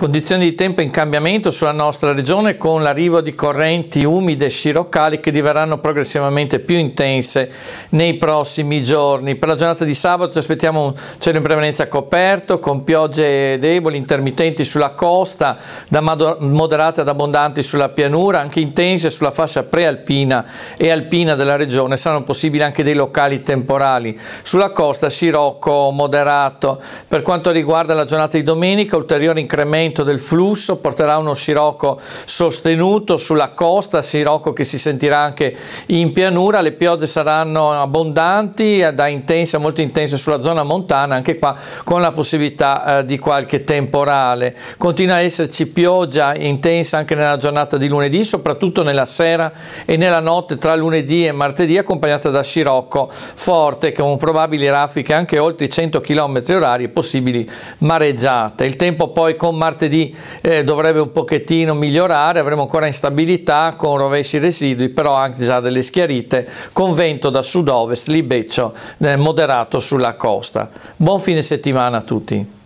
Condizioni di tempo in cambiamento sulla nostra regione con l'arrivo di correnti umide sciroccali che diverranno progressivamente più intense nei prossimi giorni. Per la giornata di sabato ci aspettiamo un cielo in prevalenza coperto con piogge deboli, intermittenti sulla costa, da moderate ad abbondanti sulla pianura, anche intense sulla fascia prealpina e alpina della regione. Saranno possibili anche dei locali temporali. Sulla costa scirocco moderato. Per quanto riguarda la giornata di domenica, ulteriore incremento L'aumento del flusso porterà uno scirocco sostenuto sulla costa, scirocco che si sentirà anche in pianura, le piogge saranno abbondanti, eh, da intensa, molto intense sulla zona montana, anche qua con la possibilità eh, di qualche temporale. Continua a esserci pioggia intensa anche nella giornata di lunedì, soprattutto nella sera e nella notte tra lunedì e martedì, accompagnata da scirocco forte con probabili raffiche anche oltre i 100 km orari e possibili mareggiate. Il tempo poi con martedì martedì eh, dovrebbe un pochettino migliorare, avremo ancora instabilità con rovesci residui, però anche già delle schiarite, con vento da sud-ovest, libeccio eh, moderato sulla costa. Buon fine settimana a tutti.